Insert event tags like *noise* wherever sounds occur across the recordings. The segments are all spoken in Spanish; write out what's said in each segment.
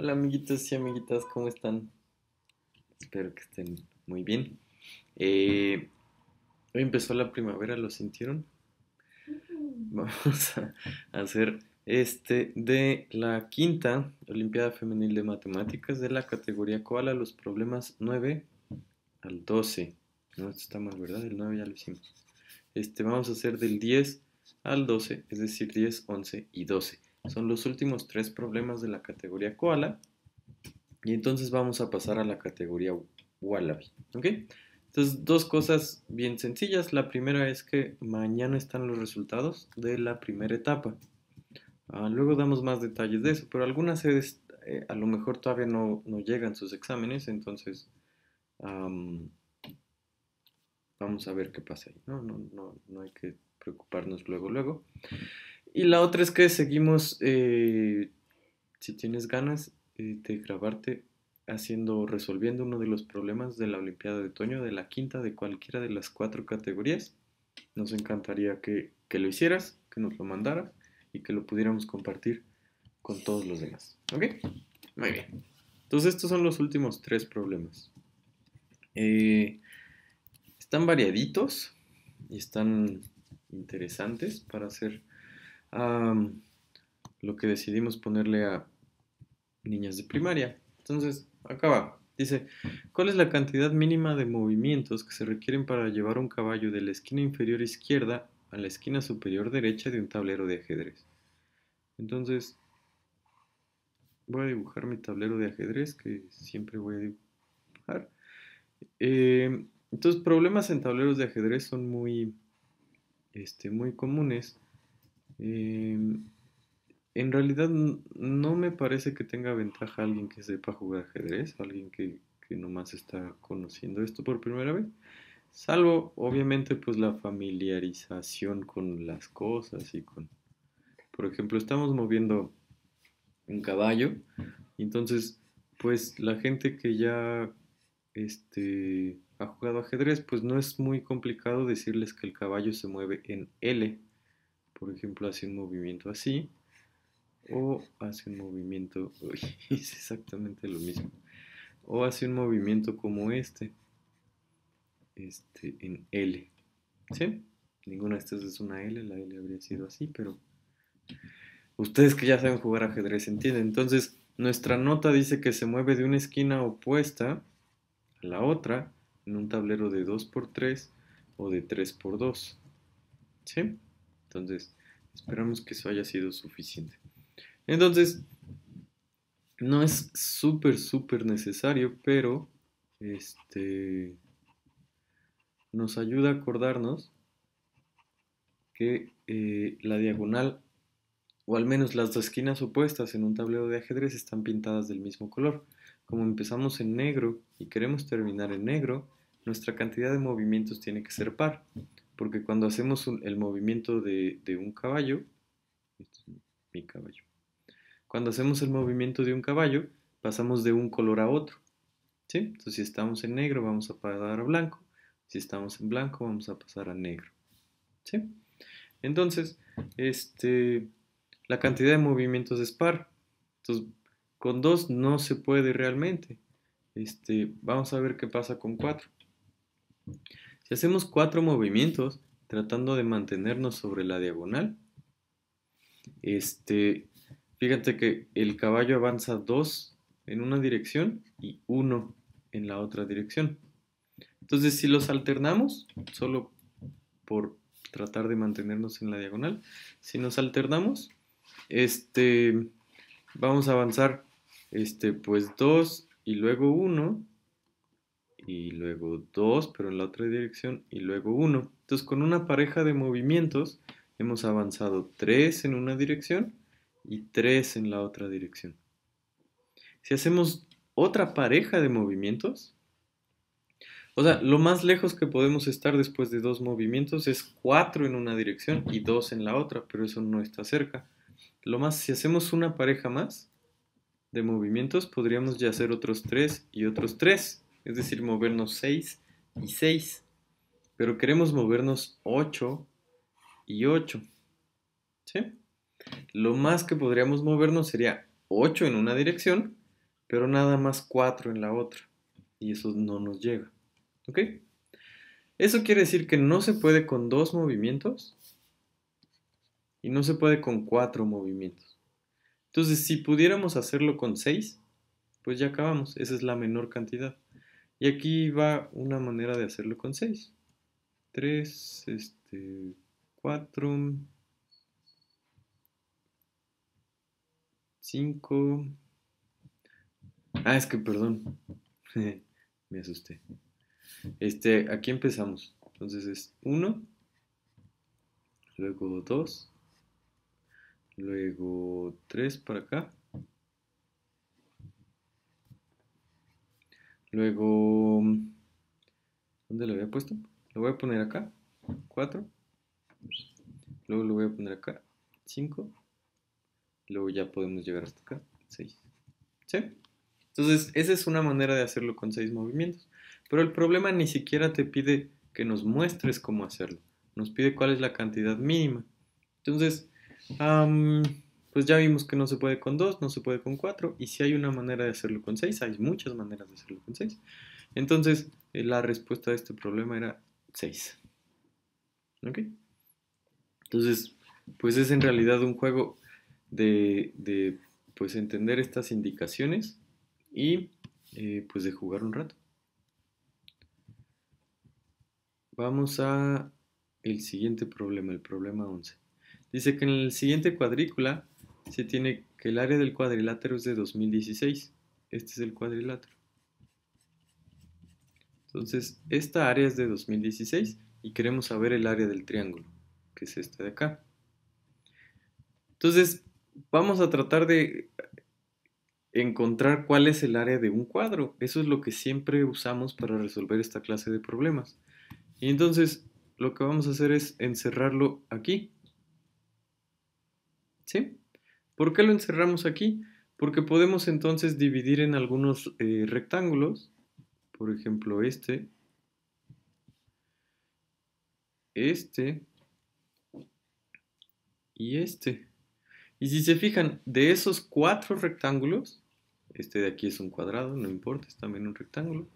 Hola amiguitos y amiguitas, ¿cómo están? Espero que estén muy bien. Eh, hoy empezó la primavera, ¿lo sintieron? Vamos a hacer este de la quinta Olimpiada Femenil de Matemáticas de la categoría Koala, los problemas 9 al 12. No, esto está mal, ¿verdad? El 9 ya lo hicimos. Este, vamos a hacer del 10 al 12, es decir, 10, 11 y 12. Son los últimos tres problemas de la categoría koala. Y entonces vamos a pasar a la categoría wallaby. Entonces, dos cosas bien sencillas. La primera es que mañana están los resultados de la primera etapa. Ah, luego damos más detalles de eso, pero algunas sedes eh, a lo mejor todavía no, llegan sus exámenes, entonces vamos a ver qué pasa ahí. No, no hay que preocuparnos luego, luego. Y la otra es que seguimos, eh, si tienes ganas eh, de grabarte haciendo, resolviendo uno de los problemas de la Olimpiada de Otoño, de la quinta, de cualquiera de las cuatro categorías, nos encantaría que, que lo hicieras, que nos lo mandaras y que lo pudiéramos compartir con todos los demás. ¿Ok? Muy bien. Entonces estos son los últimos tres problemas. Eh, están variaditos y están interesantes para hacer lo que decidimos ponerle a niñas de primaria. Entonces, acaba Dice, ¿cuál es la cantidad mínima de movimientos que se requieren para llevar un caballo de la esquina inferior izquierda a la esquina superior derecha de un tablero de ajedrez? Entonces, voy a dibujar mi tablero de ajedrez que siempre voy a dibujar. Em, entonces, problemas en tableros de ajedrez son muy, este, muy comunes Em, en realidad no me parece que tenga ventaja alguien que sepa jugar ajedrez, alguien que, que nomás está conociendo esto por primera vez. Salvo, obviamente, pues la familiarización con las cosas y con... Por ejemplo, estamos moviendo un caballo, entonces, pues la gente que ya este, ha jugado ajedrez, pues no es muy complicado decirles que el caballo se mueve en L por ejemplo, hace un movimiento así o hace un movimiento, *laughs* es exactamente lo mismo, o hace un movimiento como este, este en L, ¿sí? Ninguna de estas es una L, la L habría sido así, pero ustedes que ya saben jugar ajedrez entienden. Entonces, nuestra nota dice que se mueve de una esquina opuesta a la otra en un tablero de 2x3 o de 3x2, ¿sí? Entonces, esperamos que eso haya sido suficiente. Entonces, no es súper, súper necesario, pero este nos ayuda a acordarnos que eh, la diagonal, o al menos las dos esquinas opuestas en un tablero de ajedrez, están pintadas del mismo color. Como empezamos en negro y queremos terminar en negro, nuestra cantidad de movimientos tiene que ser par porque cuando hacemos el movimiento de, un caballo, este mi caballo, cuando hacemos el movimiento de un caballo, pasamos de un color a otro. Entonces, si estamos en negro, vamos a pasar a blanco. Si estamos en blanco, vamos a pasar a negro. Entonces, este, la cantidad de movimientos es par. Entonces, con dos no se puede realmente. Este, vamos a ver qué pasa con 4. Si hacemos cuatro movimientos tratando de mantenernos sobre la diagonal, este, fíjate que el caballo avanza dos en una dirección y uno en la otra dirección. Entonces, si los alternamos, solo por tratar de mantenernos en la diagonal, si nos alternamos, este, vamos a avanzar, este, pues dos y luego uno, y luego 2, pero en la otra dirección, y luego 1. Entonces, con una pareja de movimientos, hemos avanzado 3 en una dirección y 3 en la otra dirección. Si hacemos otra pareja de movimientos, o sea, lo más lejos que podemos estar después de dos movimientos es 4 en una dirección y 2 en la otra, pero eso no está cerca. Lo más, si hacemos una pareja más de movimientos, podríamos ya hacer otros 3 y otros 3 es decir, movernos 6 y 6, pero queremos movernos 8 y 8. ¿Sí? Lo más que podríamos movernos sería 8 en una dirección, pero nada más 4 en la otra. Y eso no nos llega. ¿Ok? Eso quiere decir que no se puede con dos movimientos y no se puede con cuatro movimientos. Entonces, si pudiéramos hacerlo con 6, pues ya acabamos. Esa es la menor cantidad. Y aquí va una manera de hacerlo con 6. 3, 4, 5. Ah, es que perdón. *laughs* Me asusté. Este, aquí empezamos. Entonces es 1, luego 2, luego 3 para acá, Luego, ¿dónde lo había puesto? Lo voy a poner acá, 4. Luego lo voy a poner acá, 5. Luego ya podemos llegar hasta acá, 6. ¿Sí? Entonces, esa es una manera de hacerlo con 6 movimientos. Pero el problema ni siquiera te pide que nos muestres cómo hacerlo. Nos pide cuál es la cantidad mínima. Entonces, pues ya vimos que no se puede con 2, no se puede con 4, y si hay una manera de hacerlo con 6, hay muchas maneras de hacerlo con 6. Entonces, eh, la respuesta a este problema era 6. ¿Ok? Entonces, pues es en realidad un juego de, pues entender estas indicaciones y eh, pues de jugar un rato. Vamos a el siguiente problema, el problema 11. Dice que en el siguiente cuadrícula se tiene que el área del cuadrilátero es de 2016. Este es el cuadrilátero. Entonces, esta área es de 2016 y queremos saber el área del triángulo, que es este de acá. Entonces, vamos a tratar de encontrar cuál es el área de un cuadro. Eso es lo que siempre usamos para resolver esta clase de problemas. Y entonces, lo que vamos a hacer es encerrarlo aquí. ¿Sí? ¿Por qué lo encerramos aquí? Porque podemos entonces dividir en algunos eh, rectángulos, por ejemplo este, este y este. Y si se fijan, de esos cuatro rectángulos, este de aquí es un cuadrado, no importa, es también un rectángulo,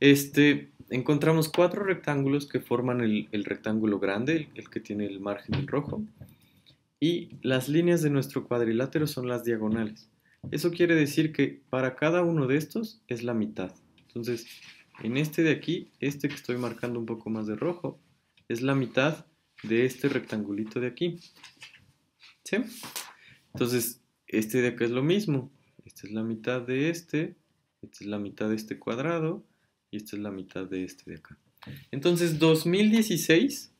este, encontramos cuatro rectángulos que forman el, rectángulo grande, el, el, que tiene el margen en rojo, y las líneas de nuestro cuadrilátero son las diagonales. Eso quiere decir que para cada uno de estos es la mitad. Entonces, en este de aquí, este que estoy marcando un poco más de rojo, es la mitad de este rectangulito de aquí. ¿Sí? Entonces, este de acá es lo mismo. Esta es la mitad de este, esta es la mitad de este cuadrado y esta es la mitad de este de acá. Entonces, 2016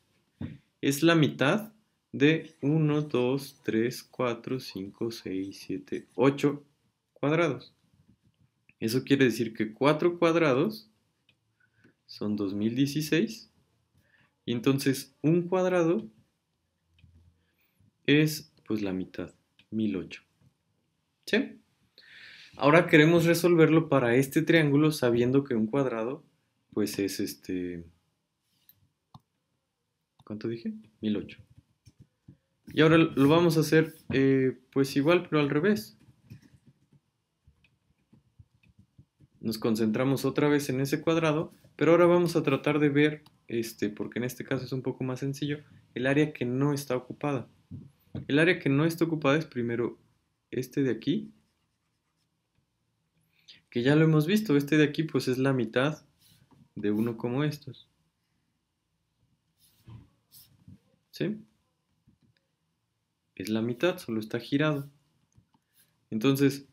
es la mitad de 1, 2, 3, 4, 5, 6, 7, 8 cuadrados. Eso quiere decir que 4 cuadrados son 2016 y entonces un cuadrado es pues la mitad, 1008. ¿Sí? Ahora queremos resolverlo para este triángulo sabiendo que un cuadrado pues es este... ¿Cuánto dije? 1008. Y ahora lo vamos a hacer eh, pues igual, pero al revés. Nos concentramos otra vez en ese cuadrado, pero ahora vamos a tratar de ver, este, porque en este caso es un poco más sencillo, el área que no está ocupada. El área que no está ocupada es primero este de aquí, que ya lo hemos visto, este de aquí pues es la mitad de uno como estos. ¿Sí? es la mitad, solo está girado. Entonces,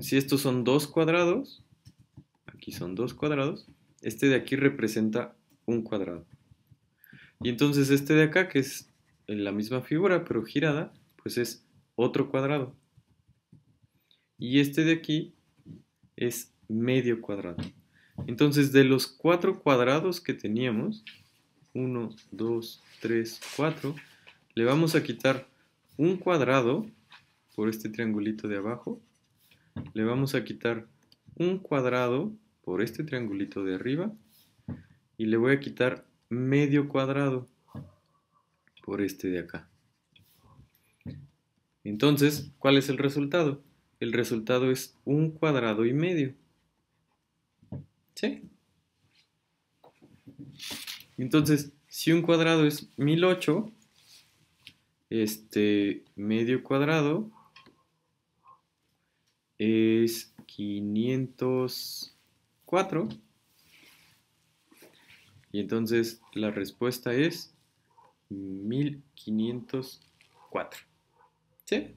si estos son dos cuadrados, aquí son dos cuadrados, este de aquí representa un cuadrado. Y entonces este de acá, que es la misma figura, pero girada, pues es otro cuadrado. Y este de aquí es medio cuadrado. Entonces, de los cuatro cuadrados que teníamos, 1, 2, 3, 4, le vamos a quitar un cuadrado por este triangulito de abajo, le vamos a quitar un cuadrado por este triangulito de arriba y le voy a quitar medio cuadrado por este de acá. Entonces, ¿cuál es el resultado? El resultado es un cuadrado y medio. ¿Sí? Entonces, si un cuadrado es 1008, este medio cuadrado es 504. Y entonces la respuesta es 1504. ¿Sí?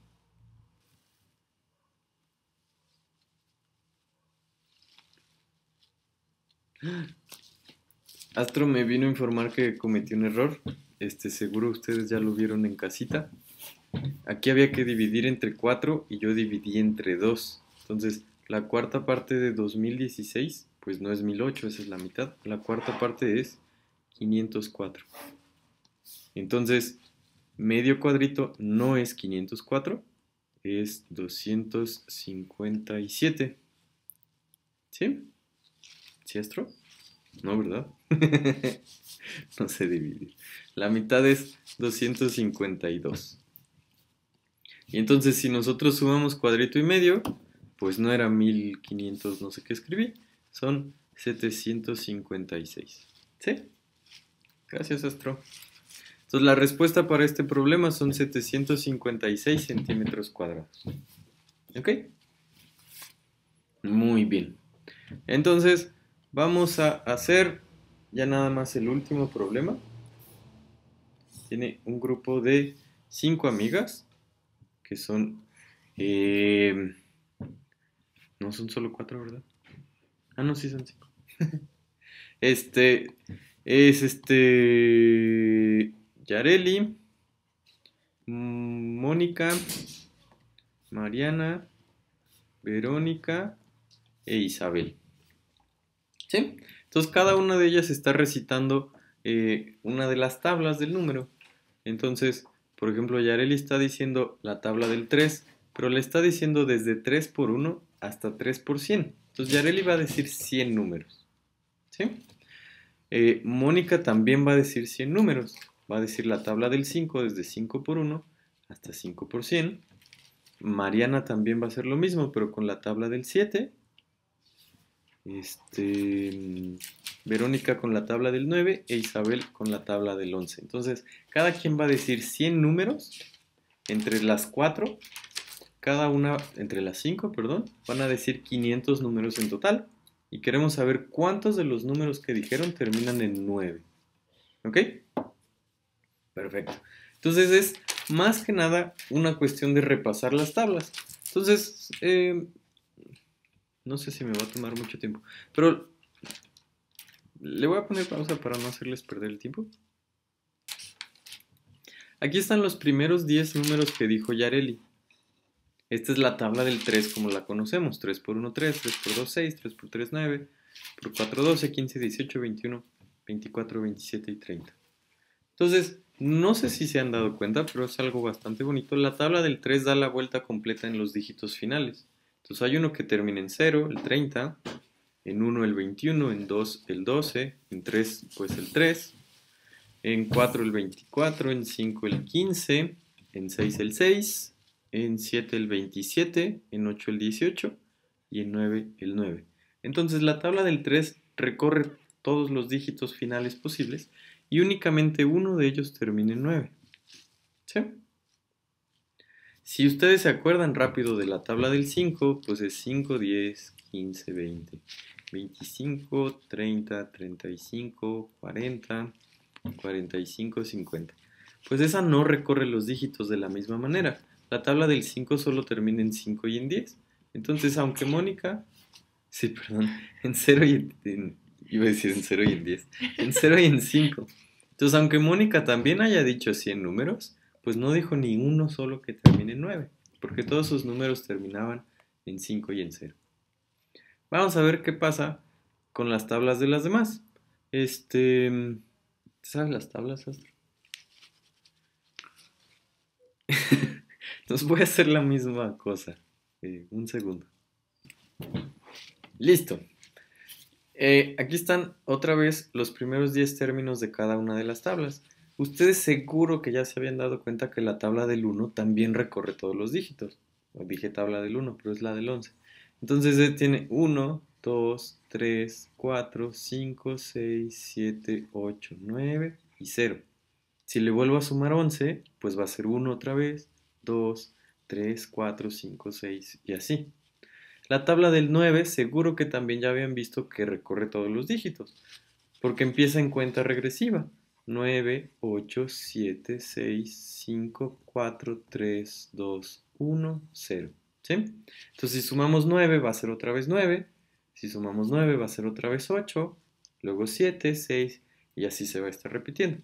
Astro me vino a informar que cometí un error. Este, seguro ustedes ya lo vieron en casita. Aquí había que dividir entre 4 y yo dividí entre 2. Entonces, la cuarta parte de 2016, pues no es 1008, esa es la mitad. La cuarta parte es 504. Entonces, medio cuadrito no es 504, es 257. ¿Sí? ¿Siestro? ¿No, verdad? *laughs* no se divide La mitad es 252. Y entonces si nosotros sumamos cuadrito y medio, pues no era 1500, no sé qué escribí, son 756. ¿Sí? Gracias, Astro. Entonces la respuesta para este problema son 756 centímetros cuadrados. ¿Ok? Muy bien. Entonces, Vamos a hacer ya nada más el último problema. Tiene un grupo de cinco amigas que son... Eh, no son solo cuatro, ¿verdad? Ah, no, sí son cinco. *laughs* este es este... Yareli, Mónica, Mariana, Verónica e Isabel. ¿Sí? Entonces cada una de ellas está recitando eh, una de las tablas del número. Entonces, por ejemplo, Yareli está diciendo la tabla del 3, pero le está diciendo desde 3 por 1 hasta 3 por 100. Entonces Yareli va a decir 100 números. ¿Sí? Eh, Mónica también va a decir 100 números. Va a decir la tabla del 5 desde 5 por 1 hasta 5 por 100. Mariana también va a hacer lo mismo, pero con la tabla del 7 este, mm, Verónica con la tabla del 9 e Isabel con la tabla del 11. Entonces, cada quien va a decir 100 números entre las 4, cada una entre las 5, perdón, van a decir 500 números en total y queremos saber cuántos de los números que dijeron terminan en 9. ¿Ok? Perfecto. Entonces es más que nada una cuestión de repasar las tablas. Entonces, eh, no sé si me va a tomar mucho tiempo. Pero le voy a poner pausa para no hacerles perder el tiempo. Aquí están los primeros 10 números que dijo Yareli. Esta es la tabla del 3 como la conocemos. 3 por 1, 3, 3 por 2, 6, 3 por 3, 9, por 4, 12, 15, 18, 21, 24, 27 y 30. Entonces, no sé si se han dado cuenta, pero es algo bastante bonito. La tabla del 3 da la vuelta completa en los dígitos finales. Entonces hay uno que termina en 0, el 30, en 1 el 21, en 2 el 12, en 3 pues el 3, en 4 el 24, en 5 el 15, en 6 el 6, en 7 el 27, en 8 el 18 y en 9 el 9. Entonces la tabla del 3 recorre todos los dígitos finales posibles y únicamente uno de ellos termina en 9. ¿Sí? Si ustedes se acuerdan rápido de la tabla del 5, pues es 5, 10, 15, 20, 25, 30, 35, 40, 45, 50. Pues esa no recorre los dígitos de la misma manera. La tabla del 5 solo termina en 5 y en 10. Entonces, aunque Mónica, sí, perdón, en 0 y en, iba a decir en 0 y en 10, en 0 y en 5. Entonces, aunque Mónica también haya dicho 100 números, pues no dijo ni uno solo que termine en 9, porque todos sus números terminaban en 5 y en 0. Vamos a ver qué pasa con las tablas de las demás. Este, ¿sabes las tablas, Astro? Entonces *laughs* voy a hacer la misma cosa. Eh, un segundo. Listo. Eh, aquí están otra vez los primeros 10 términos de cada una de las tablas. Ustedes seguro que ya se habían dado cuenta que la tabla del 1 también recorre todos los dígitos. dije tabla del 1, pero es la del 11. Entonces eh, tiene 1, 2, 3, 4, 5, 6, 7, 8, 9 y 0. Si le vuelvo a sumar 11, pues va a ser 1 otra vez, 2, 3, 4, 5, 6 y así. La tabla del 9 seguro que también ya habían visto que recorre todos los dígitos, porque empieza en cuenta regresiva. 9, 8, 7, 6, 5, 4, 3, 2, 1, 0. ¿Sí? Entonces, si sumamos 9, va a ser otra vez 9. Si sumamos 9, va a ser otra vez 8. Luego 7, 6, y así se va a estar repitiendo.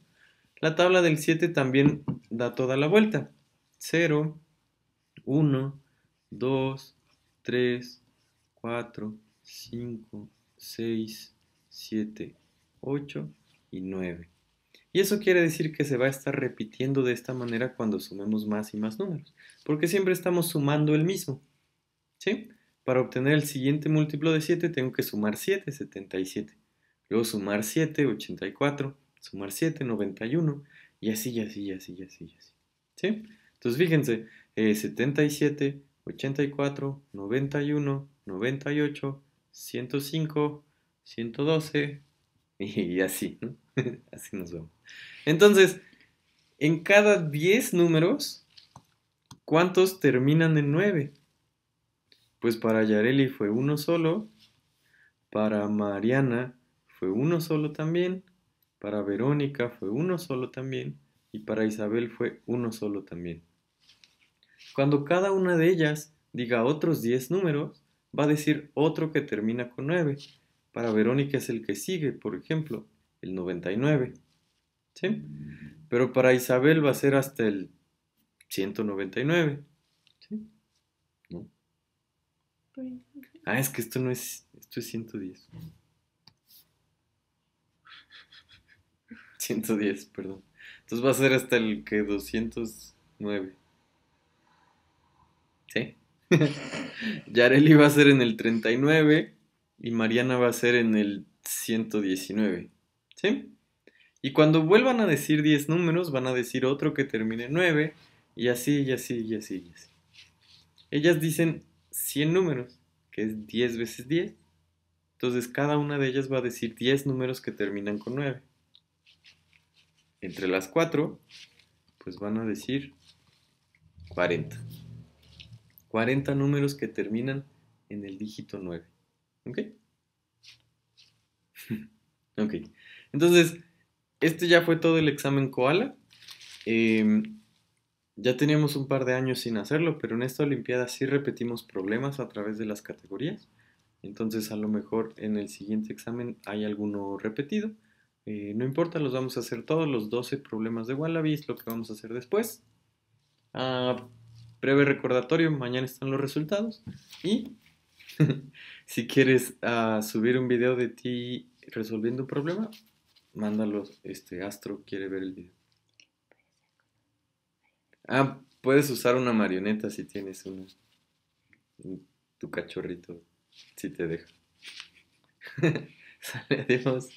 La tabla del 7 también da toda la vuelta. 0, 1, 2, 3, 4, 5, 6, 7, 8 y 9. Y eso quiere decir que se va a estar repitiendo de esta manera cuando sumemos más y más números, porque siempre estamos sumando el mismo. ¿Sí? Para obtener el siguiente múltiplo de 7 tengo que sumar 7, 77. Luego sumar 7, 84. Sumar 7, 91. Y así, y así, y así, y así, así. ¿Sí? Entonces fíjense, 77, 84, 91, 98, 105, 112, y así, ¿no? *laughs* así nos vamos. Entonces, en cada 10 números, ¿cuántos terminan en 9? Pues para Yareli fue uno solo, para Mariana fue uno solo también, para Verónica fue uno solo también y para Isabel fue uno solo también. Cuando cada una de ellas diga otros 10 números, va a decir otro que termina con 9 para Verónica es el que sigue, por ejemplo, el 99. ¿Sí? Mm. Pero para Isabel va a ser hasta el 199. ¿Sí? ¿No? Ah, es que esto no es, esto es 110. 110, perdón. Entonces va a ser hasta el que 209. ¿Sí? *laughs* Yareli va a ser en el 39 y Mariana va a ser en el 119. ¿Sí? Y cuando vuelvan a decir 10 números, van a decir otro que termine en 9, y así, y así, y así, y así. Ellas dicen 100 números, que es 10 veces 10. Entonces cada una de ellas va a decir 10 números que terminan con 9. Entre las 4, pues van a decir 40. 40 números que terminan en el dígito 9. ¿Ok? *laughs* ok. Entonces, este ya fue todo el examen koala. Em, ya teníamos un par de años sin hacerlo, pero en esta Olimpiada sí repetimos problemas a través de las categorías. Entonces a lo mejor en el siguiente examen hay alguno repetido. Eh, no importa, los vamos a hacer todos los 12 problemas de Wallabies, lo que vamos a hacer después. Ah, breve recordatorio, mañana están los resultados. Y *laughs* si quieres ah, subir un video de ti resolviendo un problema, mándalo. Este Astro quiere ver el video. Ah, puedes usar una marioneta si tienes una. Tu cachorrito, si te deja. *laughs* Sale, adiós.